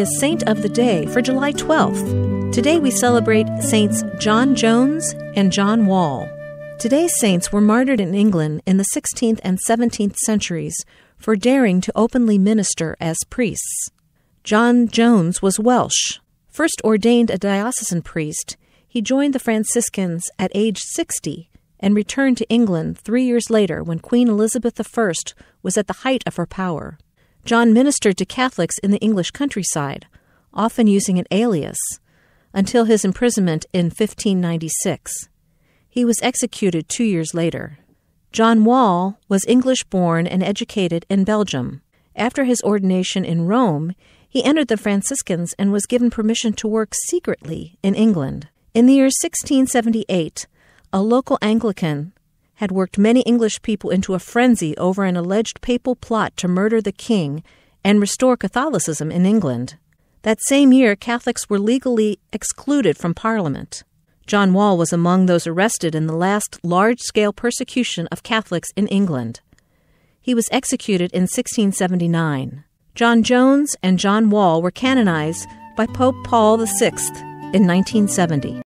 is Saint of the Day for July 12th. Today we celebrate Saints John Jones and John Wall. Today's saints were martyred in England in the 16th and 17th centuries for daring to openly minister as priests. John Jones was Welsh. First ordained a diocesan priest, he joined the Franciscans at age 60 and returned to England three years later when Queen Elizabeth I was at the height of her power. John ministered to Catholics in the English countryside, often using an alias, until his imprisonment in 1596. He was executed two years later. John Wall was English born and educated in Belgium. After his ordination in Rome, he entered the Franciscans and was given permission to work secretly in England. In the year 1678, a local Anglican, had worked many English people into a frenzy over an alleged papal plot to murder the king and restore Catholicism in England. That same year, Catholics were legally excluded from Parliament. John Wall was among those arrested in the last large scale persecution of Catholics in England. He was executed in 1679. John Jones and John Wall were canonized by Pope Paul VI in 1970.